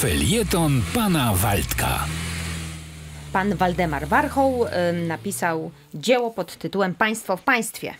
Felieton pana Waldka. Pan Waldemar Warchoł napisał dzieło pod tytułem Państwo w państwie.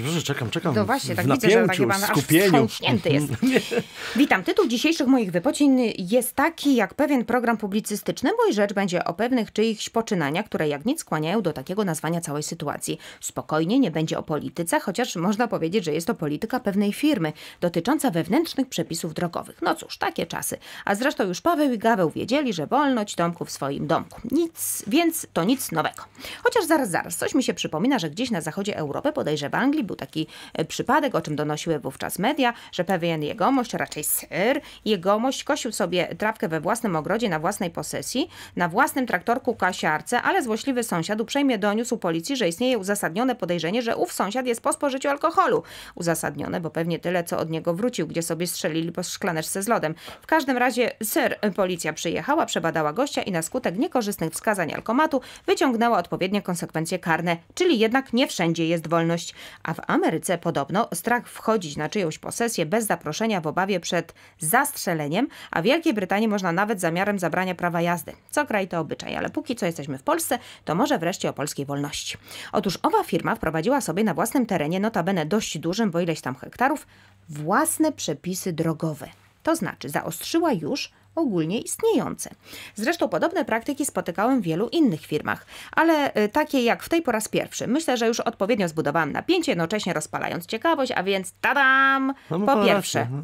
Proszę, czekam, czekam. No właśnie, tak w widzę, że tak chyba skupieniu. aż jest. Witam. Tytuł dzisiejszych moich wypocin jest taki, jak pewien program publicystyczny, Mój rzecz będzie o pewnych czyichś poczynaniach, które jak nic skłaniają do takiego nazwania całej sytuacji. Spokojnie, nie będzie o polityce, chociaż można powiedzieć, że jest to polityka pewnej firmy, dotycząca wewnętrznych przepisów drogowych. No cóż, takie czasy. A zresztą już Paweł i Gaweł wiedzieli, że wolność Tomku w swoim domku. Nic, więc to nic nowego. Chociaż zaraz, zaraz, coś mi się przypomina, że gdzieś na zachodzie Europy, podejrzewa Anglii, był taki e, przypadek, o czym donosiły wówczas media, że pewien jegomość, raczej syr, jegomość kosił sobie trawkę we własnym ogrodzie, na własnej posesji, na własnym traktorku kasiarce, ale złośliwy sąsiad uprzejmie doniósł policji, że istnieje uzasadnione podejrzenie, że ów sąsiad jest po spożyciu alkoholu. Uzasadnione, bo pewnie tyle, co od niego wrócił, gdzie sobie strzelili po szklaneczce z lodem. W każdym razie syr, e, policja przyjechała, przebadała gościa i na skutek niekorzystnych wskazań alkomatu wyciągnęła odpowiednie konsekwencje karne, czyli jednak nie wszędzie jest wolność. A w Ameryce podobno strach wchodzić na czyjąś posesję bez zaproszenia w obawie przed zastrzeleniem, a w Wielkiej Brytanii można nawet zamiarem zabrania prawa jazdy. Co kraj to obyczaj, ale póki co jesteśmy w Polsce, to może wreszcie o polskiej wolności. Otóż owa firma wprowadziła sobie na własnym terenie, notabene dość dużym, bo ileś tam hektarów, własne przepisy drogowe. To znaczy zaostrzyła już ogólnie istniejące. Zresztą podobne praktyki spotykałem w wielu innych firmach, ale y, takie jak w tej po raz pierwszy. Myślę, że już odpowiednio zbudowałam napięcie, jednocześnie rozpalając ciekawość, a więc tadam! No, no po pierwsze, no.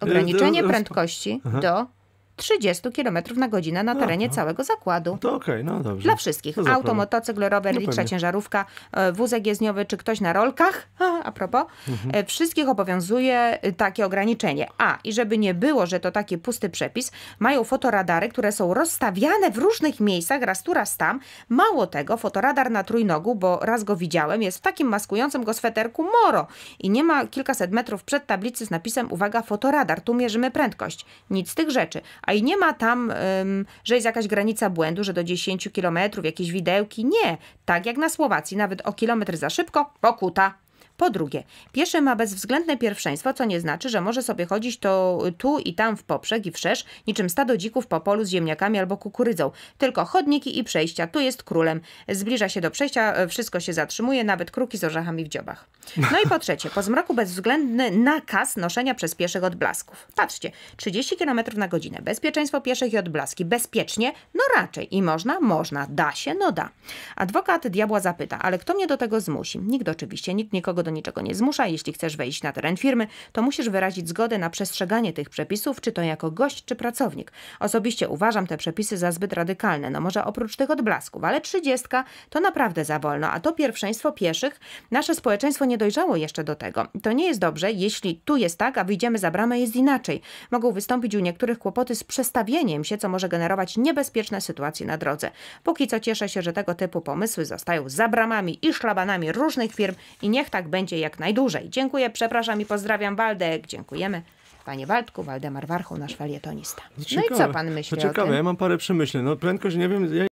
ograniczenie y, y, prędkości do 30 km na godzinę na terenie całego zakładu. No to okej, okay, no dobrze. Dla wszystkich. No Auto, motocykl, rower, no pewnie. ciężarówka, e, wózek jezdniowy czy ktoś na rolkach, a propos, mhm. E, wszystkich obowiązuje e, takie ograniczenie. A, i żeby nie było, że to taki pusty przepis, mają fotoradary, które są rozstawiane w różnych miejscach, raz tu, raz tam. Mało tego, fotoradar na trójnogu, bo raz go widziałem, jest w takim maskującym go sweterku moro i nie ma kilkaset metrów przed tablicy z napisem uwaga, fotoradar, tu mierzymy prędkość. Nic z tych rzeczy a i nie ma tam, że jest jakaś granica błędu, że do 10 kilometrów jakieś widełki. Nie. Tak jak na Słowacji, nawet o kilometr za szybko, pokuta. Po drugie, pieszy ma bezwzględne pierwszeństwo, co nie znaczy, że może sobie chodzić to y, tu i tam w poprzek i wszerz, niczym stado dzików po polu z ziemniakami albo kukurydzą. Tylko chodniki i przejścia. Tu jest królem. Zbliża się do przejścia, y, wszystko się zatrzymuje, nawet kruki z orzechami w dziobach. No i po trzecie, po zmroku bezwzględny nakaz noszenia przez pieszych odblasków. Patrzcie, 30 km na godzinę, bezpieczeństwo pieszych i odblaski. Bezpiecznie? No raczej. I można? Można. Da się? No da. Adwokat diabła zapyta, ale kto mnie do tego zmusi? Nikt oczywiście, nikt nikogo do niczego nie zmusza. Jeśli chcesz wejść na teren firmy, to musisz wyrazić zgodę na przestrzeganie tych przepisów, czy to jako gość, czy pracownik. Osobiście uważam te przepisy za zbyt radykalne, no może oprócz tych odblasków, ale trzydziestka to naprawdę za wolno, a to pierwszeństwo pieszych nasze społeczeństwo nie dojrzało jeszcze do tego. To nie jest dobrze, jeśli tu jest tak, a wyjdziemy za bramę jest inaczej. Mogą wystąpić u niektórych kłopoty z przestawieniem się, co może generować niebezpieczne sytuacje na drodze. Póki co cieszę się, że tego typu pomysły zostają za bramami i szlabanami różnych firm i niech tak będzie będzie jak najdłużej. Dziękuję, przepraszam i pozdrawiam Waldek. Dziękujemy. Panie Waldku, Waldemar Warchu, nasz felietonista. No i co pan myśli ciekawe, o tym? ja mam parę przemyśleń. No prędkość, nie wiem... Ja...